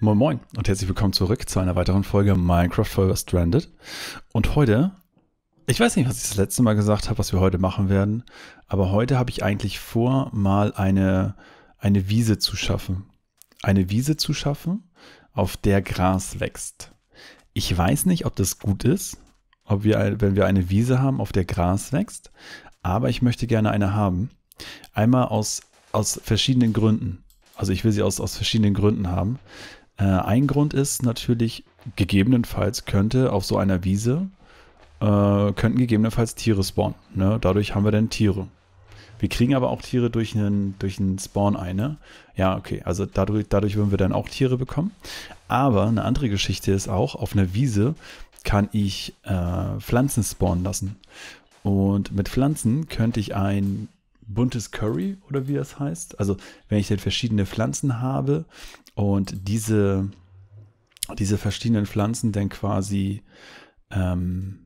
Moin Moin und herzlich willkommen zurück zu einer weiteren Folge Minecraft Forever Stranded. Und heute, ich weiß nicht, was ich das letzte Mal gesagt habe, was wir heute machen werden, aber heute habe ich eigentlich vor, mal eine, eine Wiese zu schaffen. Eine Wiese zu schaffen, auf der Gras wächst. Ich weiß nicht, ob das gut ist, ob wir, wenn wir eine Wiese haben, auf der Gras wächst, aber ich möchte gerne eine haben. Einmal aus, aus verschiedenen Gründen. Also ich will sie aus, aus verschiedenen Gründen haben. Äh, ein Grund ist natürlich, gegebenenfalls könnte auf so einer Wiese, äh, könnten gegebenenfalls Tiere spawnen. Ne? Dadurch haben wir dann Tiere. Wir kriegen aber auch Tiere durch einen, durch einen Spawn ein. Ne? Ja, okay, also dadurch, dadurch würden wir dann auch Tiere bekommen. Aber eine andere Geschichte ist auch, auf einer Wiese kann ich äh, Pflanzen spawnen lassen. Und mit Pflanzen könnte ich ein buntes Curry oder wie das heißt. Also wenn ich dann verschiedene Pflanzen habe und diese, diese verschiedenen Pflanzen dann quasi ähm,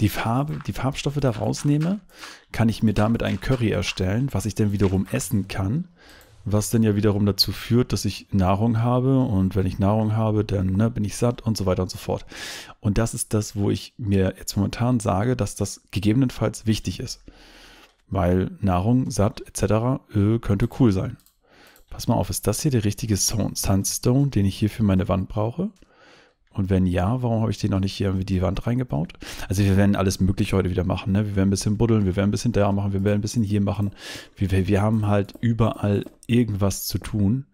die Farbe, die Farbstoffe da rausnehme, kann ich mir damit ein Curry erstellen, was ich dann wiederum essen kann. Was dann ja wiederum dazu führt, dass ich Nahrung habe und wenn ich Nahrung habe, dann ne, bin ich satt und so weiter und so fort. Und das ist das, wo ich mir jetzt momentan sage, dass das gegebenenfalls wichtig ist. Weil Nahrung, satt etc. Äh, könnte cool sein pass mal auf, ist das hier der richtige Sandstone, den ich hier für meine Wand brauche? Und wenn ja, warum habe ich den noch nicht hier in die Wand reingebaut? Also wir werden alles mögliche heute wieder machen. Ne? Wir werden ein bisschen buddeln, wir werden ein bisschen da machen, wir werden ein bisschen hier machen. wir, wir haben halt überall irgendwas zu tun.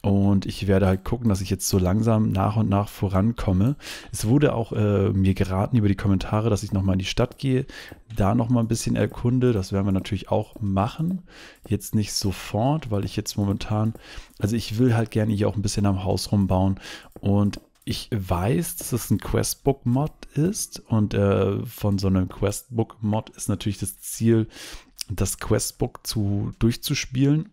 Und ich werde halt gucken, dass ich jetzt so langsam nach und nach vorankomme. Es wurde auch äh, mir geraten über die Kommentare, dass ich nochmal in die Stadt gehe, da nochmal ein bisschen erkunde. Das werden wir natürlich auch machen. Jetzt nicht sofort, weil ich jetzt momentan, also ich will halt gerne hier auch ein bisschen am Haus rumbauen. Und ich weiß, dass es ein Questbook-Mod ist. Und äh, von so einem Questbook-Mod ist natürlich das Ziel, das Questbook zu, durchzuspielen.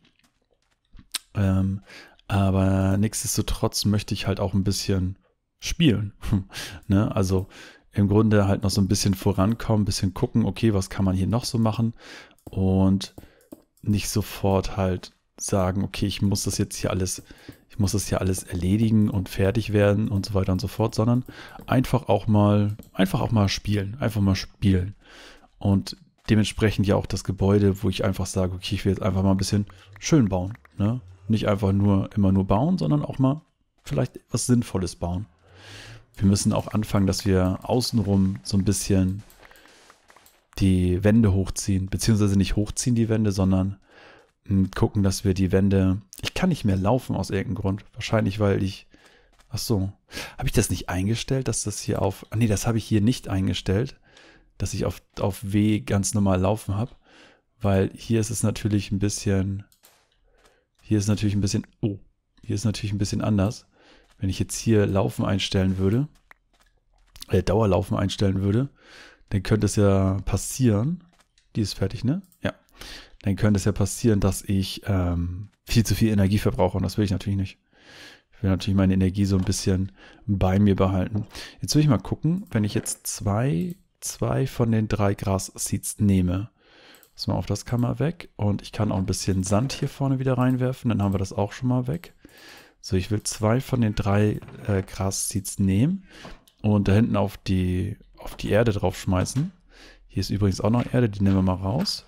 Ähm, aber nichtsdestotrotz möchte ich halt auch ein bisschen spielen. ne? Also im Grunde halt noch so ein bisschen vorankommen, ein bisschen gucken, okay, was kann man hier noch so machen und nicht sofort halt sagen, okay, ich muss das jetzt hier alles, ich muss das hier alles erledigen und fertig werden und so weiter und so fort, sondern einfach auch mal, einfach auch mal spielen, einfach mal spielen. Und dementsprechend ja auch das Gebäude, wo ich einfach sage, okay, ich will jetzt einfach mal ein bisschen schön bauen, ne? Nicht einfach nur immer nur bauen, sondern auch mal vielleicht was Sinnvolles bauen. Wir müssen auch anfangen, dass wir außenrum so ein bisschen die Wände hochziehen, beziehungsweise nicht hochziehen die Wände, sondern hm, gucken, dass wir die Wände. Ich kann nicht mehr laufen aus irgendeinem Grund. Wahrscheinlich, weil ich. Ach so. Habe ich das nicht eingestellt, dass das hier auf. Nee, das habe ich hier nicht eingestellt, dass ich auf, auf W ganz normal laufen habe. Weil hier ist es natürlich ein bisschen hier ist natürlich ein bisschen, oh, hier ist natürlich ein bisschen anders. Wenn ich jetzt hier Laufen einstellen würde, äh, Dauerlaufen einstellen würde, dann könnte es ja passieren, die ist fertig, ne? Ja. Dann könnte es ja passieren, dass ich ähm, viel zu viel Energie verbrauche und das will ich natürlich nicht. Ich will natürlich meine Energie so ein bisschen bei mir behalten. Jetzt will ich mal gucken, wenn ich jetzt zwei, zwei von den drei Gras-Seeds nehme, Jetzt mal auf, das kann mal weg. Und ich kann auch ein bisschen Sand hier vorne wieder reinwerfen. Dann haben wir das auch schon mal weg. So, ich will zwei von den drei äh, Gras-Seeds nehmen und da hinten auf die, auf die Erde draufschmeißen. Hier ist übrigens auch noch Erde, die nehmen wir mal raus.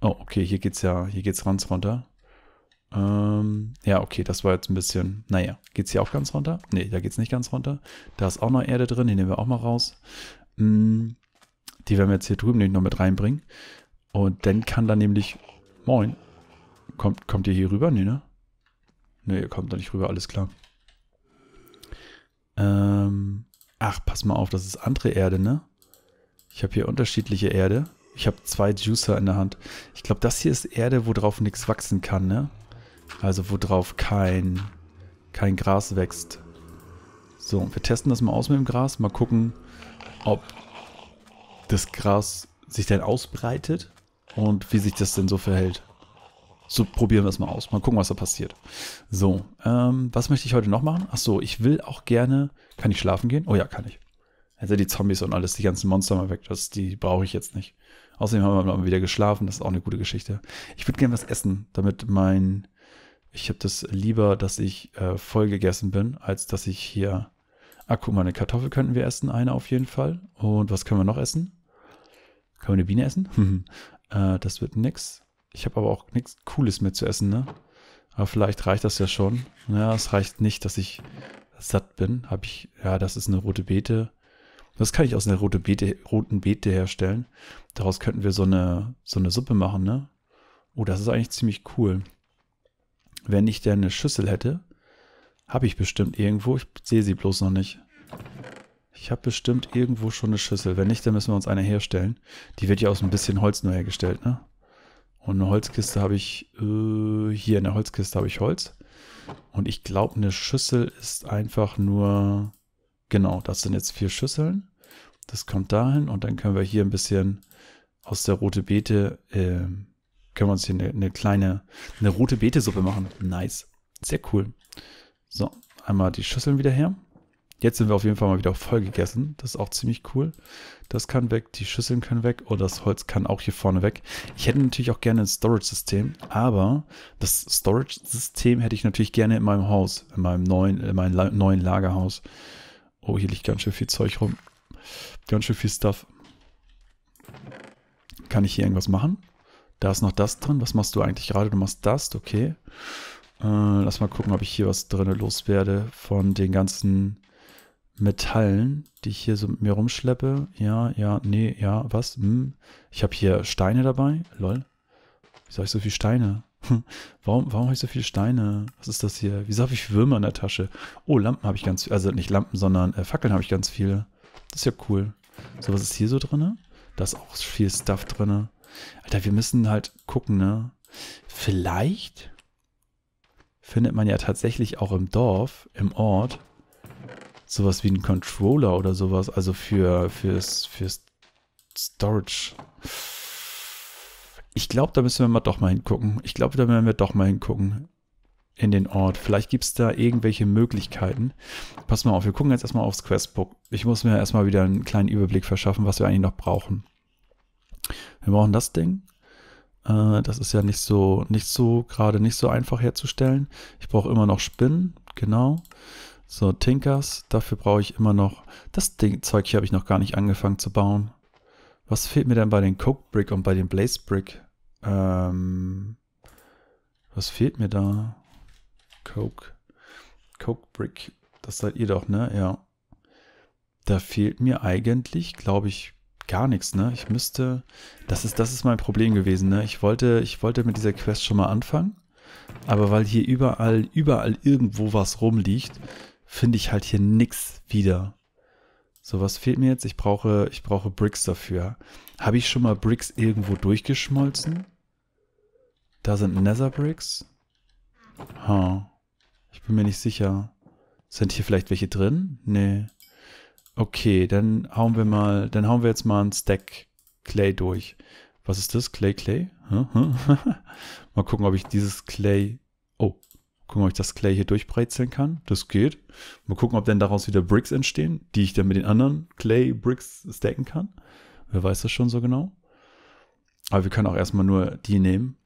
Oh, okay, hier geht's ja, hier geht's ganz runter. Ähm, ja, okay, das war jetzt ein bisschen, naja, geht's hier auch ganz runter? Ne, da geht's nicht ganz runter. Da ist auch noch Erde drin, die nehmen wir auch mal raus. Hm, die werden wir jetzt hier drüben nicht noch mit reinbringen. Und dann kann da nämlich, moin, kommt, kommt ihr hier rüber? Nee, ne? Ne, ihr kommt da nicht rüber, alles klar. Ähm, ach, pass mal auf, das ist andere Erde, ne? Ich habe hier unterschiedliche Erde. Ich habe zwei Juicer in der Hand. Ich glaube, das hier ist Erde, wo drauf nichts wachsen kann, ne? Also wo drauf kein, kein Gras wächst. So, wir testen das mal aus mit dem Gras. Mal gucken, ob das Gras sich denn ausbreitet und wie sich das denn so verhält. So probieren wir es mal aus. Mal gucken, was da passiert. So, ähm, was möchte ich heute noch machen? Ach so, ich will auch gerne. Kann ich schlafen gehen? Oh ja, kann ich. Also die Zombies und alles, die ganzen Monster mal weg. Das, die brauche ich jetzt nicht. Außerdem haben wir mal wieder geschlafen. Das ist auch eine gute Geschichte. Ich würde gerne was essen, damit mein. Ich habe das lieber, dass ich äh, voll gegessen bin, als dass ich hier. Ah, guck mal, eine Kartoffel könnten wir essen, eine auf jeden Fall. Und was können wir noch essen? Können wir eine Biene essen? Äh, das wird nix. Ich habe aber auch nichts Cooles mehr zu essen, ne? Aber vielleicht reicht das ja schon. Ja, es reicht nicht, dass ich satt bin. Habe ich, ja, das ist eine rote Beete. Das kann ich aus einer rote Beete, roten Beete herstellen. Daraus könnten wir so eine, so eine Suppe machen, ne? Oh, das ist eigentlich ziemlich cool. Wenn ich denn eine Schüssel hätte, habe ich bestimmt irgendwo. Ich sehe sie bloß noch nicht. Ich habe bestimmt irgendwo schon eine Schüssel. Wenn nicht, dann müssen wir uns eine herstellen. Die wird ja aus ein bisschen Holz nur hergestellt, ne? Und eine Holzkiste habe ich, äh, hier in der Holzkiste habe ich Holz. Und ich glaube, eine Schüssel ist einfach nur, genau, das sind jetzt vier Schüsseln. Das kommt dahin und dann können wir hier ein bisschen aus der rote Beete, äh, können wir uns hier eine, eine kleine, eine rote Beete-Suppe machen. Nice. Sehr cool. So, einmal die Schüsseln wieder her. Jetzt sind wir auf jeden Fall mal wieder voll gegessen. Das ist auch ziemlich cool. Das kann weg, die Schüsseln können weg und oh, das Holz kann auch hier vorne weg. Ich hätte natürlich auch gerne ein Storage-System, aber das Storage-System hätte ich natürlich gerne in meinem Haus, in meinem neuen, in meinem neuen Lagerhaus. Oh, hier liegt ganz schön viel Zeug rum. Ganz schön viel Stuff. Kann ich hier irgendwas machen? Da ist noch das drin. Was machst du eigentlich gerade? Du machst das, okay. Äh, lass mal gucken, ob ich hier was drin loswerde von den ganzen Metallen, die ich hier so mit mir rumschleppe. Ja, ja, nee, ja, was? Hm. Ich habe hier Steine dabei. Lol. Wieso habe ich so viel Steine? Hm. warum warum habe ich so viele Steine? Was ist das hier? Wieso habe ich Würmer in der Tasche? Oh, Lampen habe ich ganz viel. Also nicht Lampen, sondern äh, Fackeln habe ich ganz viele. Das ist ja cool. So, was ist hier so drin? Da ist auch viel Stuff drin. Alter, wir müssen halt gucken, ne? Vielleicht findet man ja tatsächlich auch im Dorf, im Ort, sowas wie ein Controller oder sowas, also für, fürs, fürs Storage. Ich glaube, da müssen wir mal doch mal hingucken. Ich glaube, da werden wir doch mal hingucken in den Ort. Vielleicht gibt es da irgendwelche Möglichkeiten. Pass mal auf, wir gucken jetzt erstmal aufs Questbook. Ich muss mir erstmal wieder einen kleinen Überblick verschaffen, was wir eigentlich noch brauchen. Wir brauchen das Ding. Äh, das ist ja nicht so, nicht so, gerade nicht so einfach herzustellen. Ich brauche immer noch Spinnen, genau. So, Tinkers, dafür brauche ich immer noch... Das Ding, Zeug hier habe ich noch gar nicht angefangen zu bauen. Was fehlt mir denn bei den Coke Brick und bei den Blaze Brick? Ähm, was fehlt mir da? Coke. Coke Brick. Das seid ihr doch, ne? Ja. Da fehlt mir eigentlich, glaube ich, gar nichts, ne? Ich müsste... Das ist, das ist mein Problem gewesen, ne? Ich wollte, ich wollte mit dieser Quest schon mal anfangen. Aber weil hier überall, überall irgendwo was rumliegt, finde ich halt hier nichts wieder. So, was fehlt mir jetzt? Ich brauche, ich brauche Bricks dafür. Habe ich schon mal Bricks irgendwo durchgeschmolzen? Da sind Nether Bricks. Ha. Huh. Ich bin mir nicht sicher. Sind hier vielleicht welche drin? Nee. Okay, dann hauen wir mal, dann hauen wir jetzt mal einen Stack Clay durch. Was ist das? Clay, Clay? mal gucken, ob ich dieses Clay... Oh, gucken, ob ich das Clay hier durchbrezeln kann. Das geht. Mal gucken, ob denn daraus wieder Bricks entstehen, die ich dann mit den anderen Clay-Bricks stacken kann. Wer weiß das schon so genau? Aber wir können auch erstmal nur die nehmen.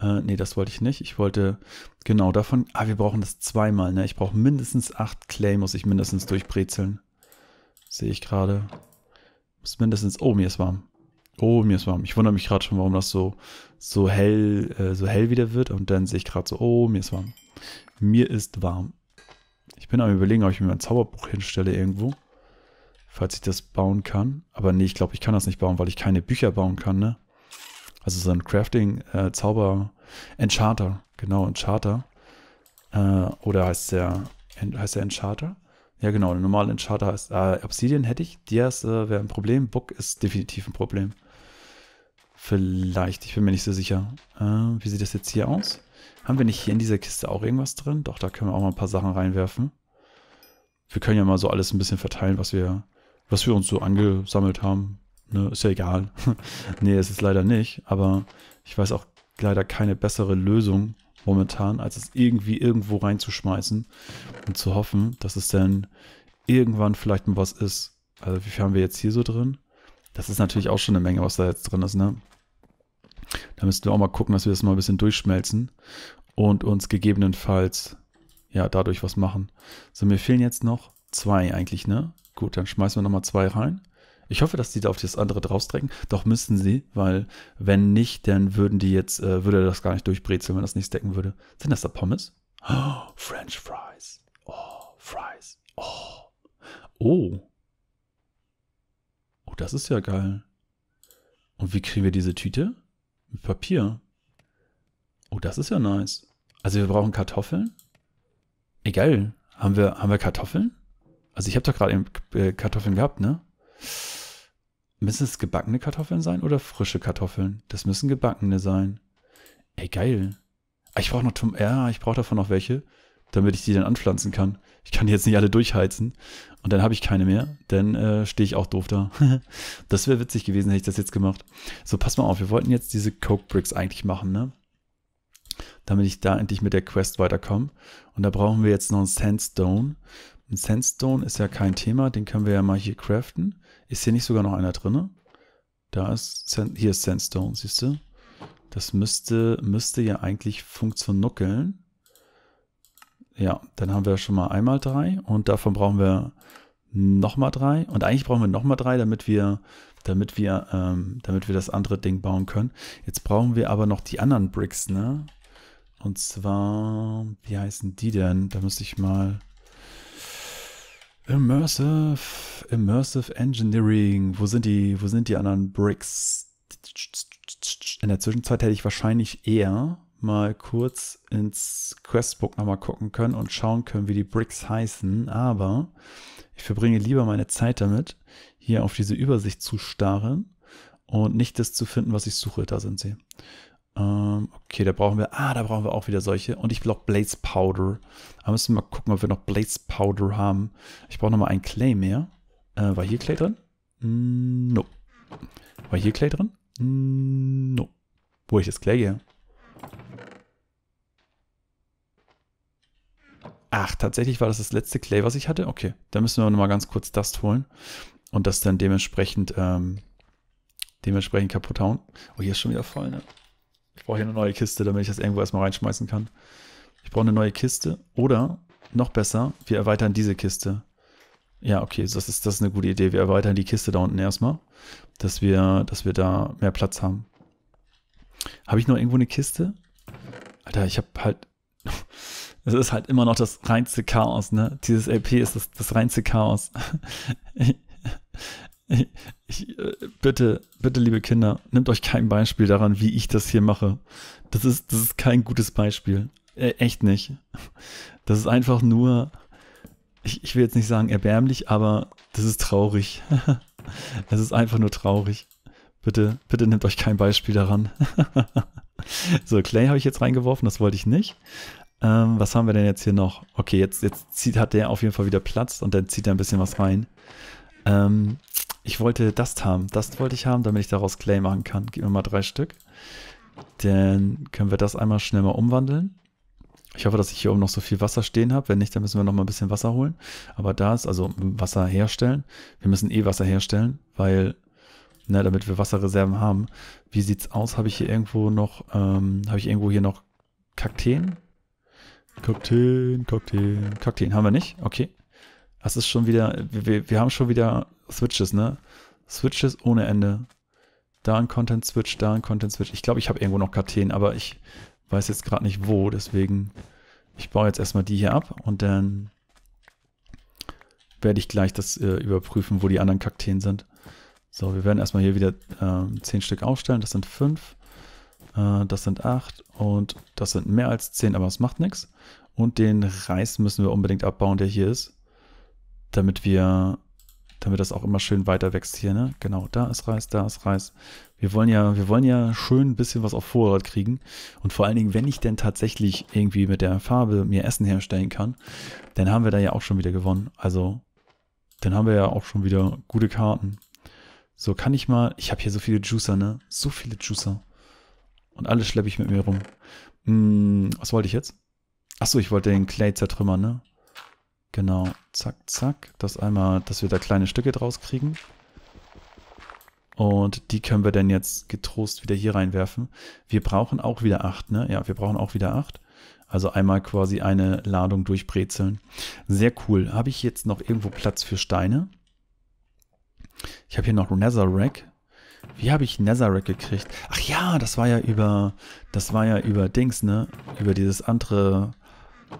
Äh, nee, das wollte ich nicht. Ich wollte, genau, davon, ah, wir brauchen das zweimal, ne? Ich brauche mindestens acht Clay, muss ich mindestens durchbrezeln. Sehe ich gerade. Muss mindestens, oh, mir ist warm. Oh, mir ist warm. Ich wundere mich gerade schon, warum das so, so hell, äh, so hell wieder wird. Und dann sehe ich gerade so, oh, mir ist warm. Mir ist warm. Ich bin am überlegen, ob ich mir mein Zauberbuch hinstelle irgendwo. Falls ich das bauen kann. Aber nee, ich glaube, ich kann das nicht bauen, weil ich keine Bücher bauen kann, ne? Also so ein Crafting, äh, Zauber, Enchanter. Genau, Enchanter. Äh, oder heißt der, heißt der Enchanter? Ja, genau, der normale Enchanter heißt, äh, Obsidian hätte ich, Dias äh, wäre ein Problem, Book ist definitiv ein Problem. Vielleicht, ich bin mir nicht so sicher. Äh, wie sieht das jetzt hier aus? Haben wir nicht hier in dieser Kiste auch irgendwas drin? Doch, da können wir auch mal ein paar Sachen reinwerfen. Wir können ja mal so alles ein bisschen verteilen, was wir, was wir uns so angesammelt haben. Ne, ist ja egal. nee, es ist leider nicht. Aber ich weiß auch leider keine bessere Lösung momentan, als es irgendwie irgendwo reinzuschmeißen und zu hoffen, dass es dann irgendwann vielleicht mal was ist. Also wie viel haben wir jetzt hier so drin? Das ist natürlich auch schon eine Menge, was da jetzt drin ist, ne? Da müssten wir auch mal gucken, dass wir das mal ein bisschen durchschmelzen und uns gegebenenfalls ja dadurch was machen. So, mir fehlen jetzt noch zwei eigentlich, ne? Gut, dann schmeißen wir nochmal zwei rein. Ich hoffe, dass die da auf das andere draufstrecken. Doch müssen sie, weil wenn nicht, dann würden die jetzt, äh, würde das gar nicht durchbrezeln, wenn das nicht stecken würde. Sind das da Pommes? Oh, French Fries. Oh, Fries. Oh. Oh, das ist ja geil. Und wie kriegen wir diese Tüte? Mit Papier. Oh, das ist ja nice. Also wir brauchen Kartoffeln. Egal. Haben wir, haben wir Kartoffeln? Also ich habe doch gerade äh, Kartoffeln gehabt, ne? Müssen es gebackene Kartoffeln sein oder frische Kartoffeln? Das müssen gebackene sein. Ey, geil. Ah, ich brauche noch Tom. Ja, ich brauche davon noch welche, damit ich die dann anpflanzen kann ich kann jetzt nicht alle durchheizen. Und dann habe ich keine mehr. Dann äh, stehe ich auch doof da. das wäre witzig gewesen, hätte ich das jetzt gemacht. So, pass mal auf. Wir wollten jetzt diese Coke Bricks eigentlich machen, ne? Damit ich da endlich mit der Quest weiterkomme. Und da brauchen wir jetzt noch einen Sandstone. Ein Sandstone ist ja kein Thema. Den können wir ja mal hier craften. Ist hier nicht sogar noch einer drin? Da ist, Sand hier ist Sandstone, siehst du? Das müsste, müsste ja eigentlich funktionieren. Ja, dann haben wir schon mal einmal drei und davon brauchen wir nochmal drei. Und eigentlich brauchen wir nochmal drei, damit wir, damit wir, ähm, damit wir das andere Ding bauen können. Jetzt brauchen wir aber noch die anderen Bricks, ne? Und zwar, wie heißen die denn? Da müsste ich mal. Immersive, Immersive Engineering. Wo sind die, wo sind die anderen Bricks? In der Zwischenzeit hätte ich wahrscheinlich eher mal kurz ins Questbook nochmal gucken können und schauen können, wie die Bricks heißen. Aber ich verbringe lieber meine Zeit damit, hier auf diese Übersicht zu starren und nicht das zu finden, was ich suche. Da sind sie. Ähm, okay, da brauchen wir, ah, da brauchen wir auch wieder solche. Und ich will auch Blades Powder. Da müssen wir mal gucken, ob wir noch Blades Powder haben. Ich brauche nochmal einen Clay mehr. Äh, war hier Clay drin? Mm, no. War hier Clay drin? Mm, no. Wo ich das Clay hier? Ach, tatsächlich war das das letzte Clay, was ich hatte? Okay, dann müssen wir nochmal ganz kurz Dust holen und das dann dementsprechend, ähm, dementsprechend kaputt hauen. Oh, hier ist schon wieder voll, ne? Ich brauche hier eine neue Kiste, damit ich das irgendwo erstmal reinschmeißen kann. Ich brauche eine neue Kiste oder, noch besser, wir erweitern diese Kiste. Ja, okay, das ist, das ist eine gute Idee. Wir erweitern die Kiste da unten erstmal, dass wir, dass wir da mehr Platz haben. Habe ich noch irgendwo eine Kiste? Alter, ich habe halt. Es ist halt immer noch das reinste Chaos, ne? Dieses LP ist das, das reinste Chaos. Ich, ich, äh, bitte, bitte, liebe Kinder, nehmt euch kein Beispiel daran, wie ich das hier mache. Das ist, das ist kein gutes Beispiel. Äh, echt nicht. Das ist einfach nur, ich, ich will jetzt nicht sagen erbärmlich, aber das ist traurig. Es ist einfach nur traurig. Bitte, bitte nehmt euch kein Beispiel daran. so, Clay habe ich jetzt reingeworfen, das wollte ich nicht. Ähm, was haben wir denn jetzt hier noch? Okay, jetzt, jetzt zieht, hat der auf jeden Fall wieder Platz und dann zieht er ein bisschen was rein. Ähm, ich wollte das haben. Das wollte ich haben, damit ich daraus Clay machen kann. Gib mir mal drei Stück. Dann können wir das einmal schnell mal umwandeln. Ich hoffe, dass ich hier oben noch so viel Wasser stehen habe. Wenn nicht, dann müssen wir noch mal ein bisschen Wasser holen. Aber da ist also Wasser herstellen. Wir müssen eh Wasser herstellen, weil ne, damit wir Wasserreserven haben. Wie sieht's aus? Habe ich hier irgendwo noch, ähm, habe ich irgendwo hier noch Kakteen? Kakteen, Kakteen, Kakteen haben wir nicht? Okay. Das ist schon wieder, wir, wir haben schon wieder Switches, ne? Switches ohne Ende. Da ein Content-Switch, da ein Content-Switch. Ich glaube, ich habe irgendwo noch Kakteen, aber ich weiß jetzt gerade nicht wo, deswegen ich baue jetzt erstmal die hier ab und dann werde ich gleich das äh, überprüfen, wo die anderen Kakteen sind. So, wir werden erstmal hier wieder äh, 10 Stück aufstellen. Das sind 5, äh, das sind 8 und das sind mehr als 10, aber es macht nichts. Und den Reis müssen wir unbedingt abbauen, der hier ist, damit wir, damit das auch immer schön weiter wächst hier. Ne? Genau, da ist Reis, da ist Reis. Wir wollen ja, wir wollen ja schön ein bisschen was auf Vorrat kriegen. Und vor allen Dingen, wenn ich denn tatsächlich irgendwie mit der Farbe mir Essen herstellen kann, dann haben wir da ja auch schon wieder gewonnen. Also, dann haben wir ja auch schon wieder gute Karten. So, kann ich mal. Ich habe hier so viele Juicer, ne? So viele Juicer. Und alle schleppe ich mit mir rum. Hm, was wollte ich jetzt? Achso, ich wollte den Clay zertrümmern, ne? Genau. Zack, zack. Das einmal, dass wir da kleine Stücke draus kriegen. Und die können wir dann jetzt getrost wieder hier reinwerfen. Wir brauchen auch wieder acht, ne? Ja, wir brauchen auch wieder acht. Also einmal quasi eine Ladung durchbrezeln. Sehr cool. Habe ich jetzt noch irgendwo Platz für Steine? Ich habe hier noch Netherrack. Wie habe ich Netherrack gekriegt? Ach ja, das war ja über, das war ja über Dings, ne? Über dieses andere,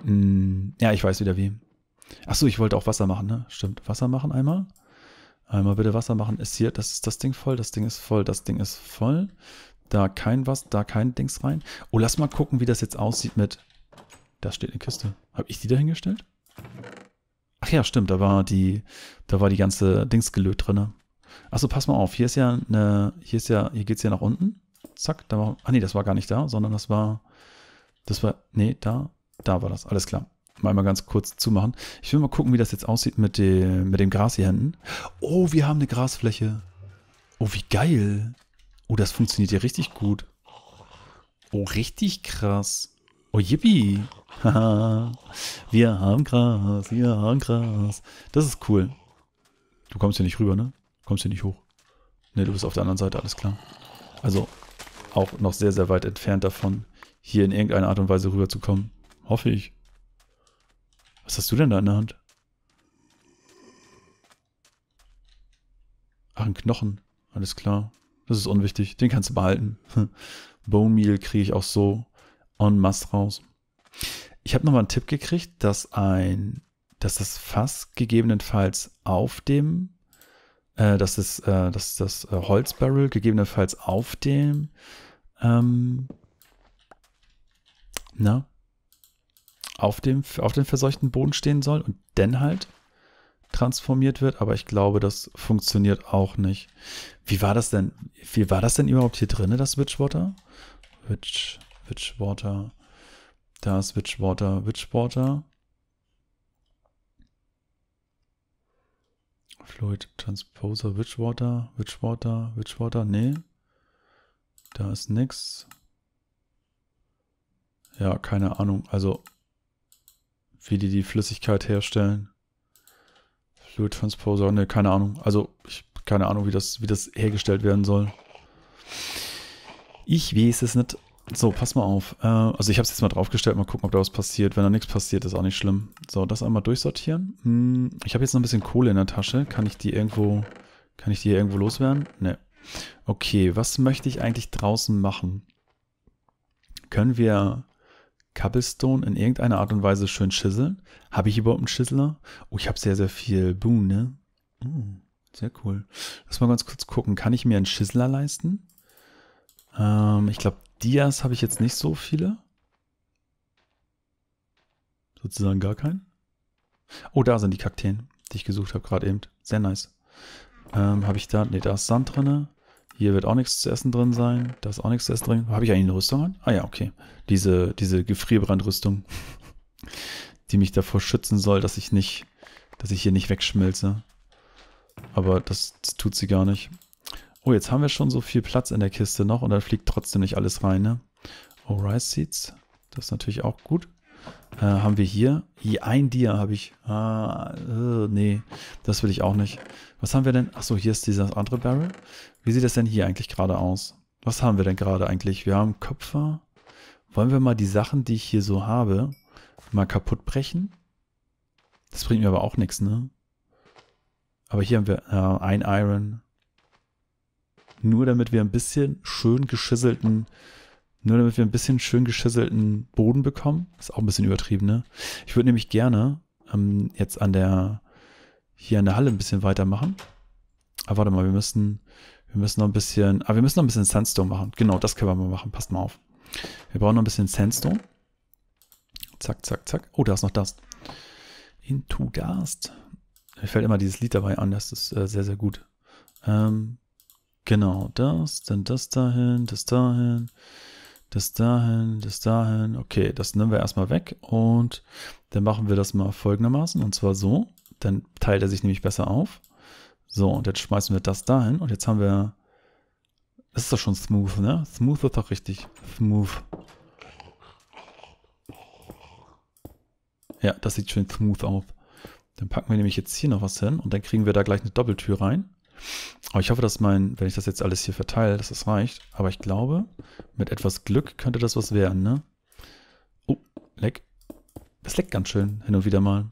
mh, mm, ja, ich weiß wieder wie. Achso, ich wollte auch Wasser machen, ne? Stimmt, Wasser machen einmal. Einmal bitte Wasser machen. Ist hier, das ist das Ding voll, das Ding ist voll, das Ding ist voll. Da kein was, da kein Dings rein. Oh, lass mal gucken, wie das jetzt aussieht mit, da steht eine Kiste. Habe ich die da hingestellt? Ach ja, stimmt, da war die, da war die ganze Dings gelöt drin. Achso, pass mal auf, hier ist ja eine, hier ist ja, hier geht's ja nach unten. Zack, da war, ah nee, das war gar nicht da, sondern das war, das war, nee, da, da war das, alles klar. Mal mal ganz kurz zumachen. Ich will mal gucken, wie das jetzt aussieht mit dem, mit dem Gras hier hinten. Oh, wir haben eine Grasfläche. Oh, wie geil. Oh, das funktioniert ja richtig gut. Oh, richtig krass. Oh, yippie. wir haben Gras, wir haben Gras. Das ist cool. Du kommst hier nicht rüber, ne? Du kommst hier nicht hoch. Ne, du bist auf der anderen Seite, alles klar. Also auch noch sehr, sehr weit entfernt davon, hier in irgendeiner Art und Weise rüberzukommen. Hoffe ich. Was hast du denn da in der Hand? Ach, ein Knochen. Alles klar. Das ist unwichtig. Den kannst du behalten. Bone Meal kriege ich auch so en masse raus. Ich habe nochmal einen Tipp gekriegt, dass ein, dass das Fass gegebenenfalls auf dem, äh, dass das, äh, dass das äh, Holzbarrel gegebenenfalls auf dem, ähm, na, auf dem, auf dem verseuchten Boden stehen soll und dann halt transformiert wird, aber ich glaube, das funktioniert auch nicht. Wie war das denn? Wie war das denn überhaupt hier drin, das Witchwater? Witch. Witchwater. Da ist Witchwater, Witchwater. Fluid Transposer, Witchwater, Witchwater, Witchwater, nee. Da ist nix. Ja, keine Ahnung. Also, wie die die Flüssigkeit herstellen. Fluid Transposer, Nee, keine Ahnung. Also, ich keine Ahnung, wie das, wie das hergestellt werden soll. Ich weiß es nicht. So, pass mal auf. Äh, also ich habe es jetzt mal draufgestellt, mal gucken, ob da was passiert. Wenn da nichts passiert, ist auch nicht schlimm. So, das einmal durchsortieren. Hm, ich habe jetzt noch ein bisschen Kohle in der Tasche. Kann ich die irgendwo, kann ich die irgendwo loswerden? Ne. Okay, was möchte ich eigentlich draußen machen? Können wir Cobblestone in irgendeiner Art und Weise schön schisseln? Habe ich überhaupt einen Schisseler? Oh, ich habe sehr, sehr viel Boom, ne? Oh, sehr cool. Lass mal ganz kurz gucken. Kann ich mir einen Schisseler leisten? Ähm, ich glaube, Dias habe ich jetzt nicht so viele. Sozusagen gar keinen. Oh, da sind die Kakteen, die ich gesucht habe gerade eben. Sehr nice. Ähm, habe ich da... Ne, da ist Sand drin. Hier wird auch nichts zu essen drin sein. Da ist auch nichts zu essen drin. Habe ich eigentlich eine Rüstung an? Ah ja, okay. Diese, diese Gefrierbrandrüstung, die mich davor schützen soll, dass ich nicht... dass ich hier nicht wegschmelze. Aber das, das tut sie gar nicht. Oh, jetzt haben wir schon so viel Platz in der Kiste noch und dann fliegt trotzdem nicht alles rein, ne? Oh, Rice Seeds. Das ist natürlich auch gut. Äh, haben wir hier? Je ein Dia habe ich. Ah, äh, nee, das will ich auch nicht. Was haben wir denn? Achso, hier ist dieses andere Barrel. Wie sieht das denn hier eigentlich gerade aus? Was haben wir denn gerade eigentlich? Wir haben Kupfer. Wollen wir mal die Sachen, die ich hier so habe, mal kaputt brechen? Das bringt mir aber auch nichts, ne? Aber hier haben wir äh, ein Iron, nur damit wir ein bisschen schön geschisselten, nur damit wir ein bisschen schön geschisselten Boden bekommen. Ist auch ein bisschen übertrieben, ne? Ich würde nämlich gerne ähm, jetzt an der, hier an der Halle ein bisschen weitermachen. Aber ah, warte mal, wir müssen, wir müssen noch ein bisschen, ah, wir müssen noch ein bisschen Sandstone machen. Genau, das können wir mal machen. Passt mal auf. Wir brauchen noch ein bisschen Sandstone. Zack, zack, zack. Oh, da ist noch das. Into Dust. Mir fällt immer dieses Lied dabei an, das ist äh, sehr, sehr gut. Ähm, Genau, das, dann das dahin, das dahin, das dahin, das dahin. Okay, das nehmen wir erstmal weg und dann machen wir das mal folgendermaßen und zwar so. Dann teilt er sich nämlich besser auf. So, und jetzt schmeißen wir das dahin und jetzt haben wir... Das ist doch schon smooth, ne? Smooth wird doch richtig. Smooth. Ja, das sieht schön smooth aus. Dann packen wir nämlich jetzt hier noch was hin und dann kriegen wir da gleich eine Doppeltür rein. Aber ich hoffe, dass mein, wenn ich das jetzt alles hier verteile, dass das reicht. Aber ich glaube, mit etwas Glück könnte das was werden, ne? Oh, leck. Das leckt ganz schön hin und wieder mal.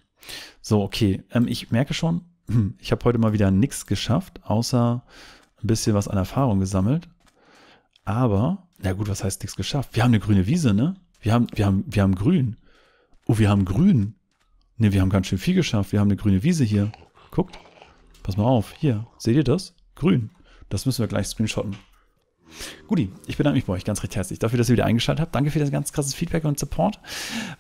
So, okay. Ähm, ich merke schon, ich habe heute mal wieder nichts geschafft, außer ein bisschen was an Erfahrung gesammelt. Aber, na gut, was heißt nichts geschafft? Wir haben eine grüne Wiese, ne? Wir haben, wir haben, wir haben grün. Oh, wir haben grün. Ne, wir haben ganz schön viel geschafft. Wir haben eine grüne Wiese hier. Guckt. Pass mal auf, hier, seht ihr das? Grün. Das müssen wir gleich screenshotten. Guti, ich bedanke mich bei euch ganz recht herzlich dafür, dass ihr wieder eingeschaltet habt. Danke für das ganz krasses Feedback und Support.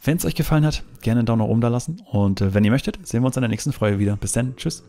Wenn es euch gefallen hat, gerne einen Daumen nach oben da lassen. Und äh, wenn ihr möchtet, sehen wir uns in der nächsten Folge wieder. Bis dann, tschüss.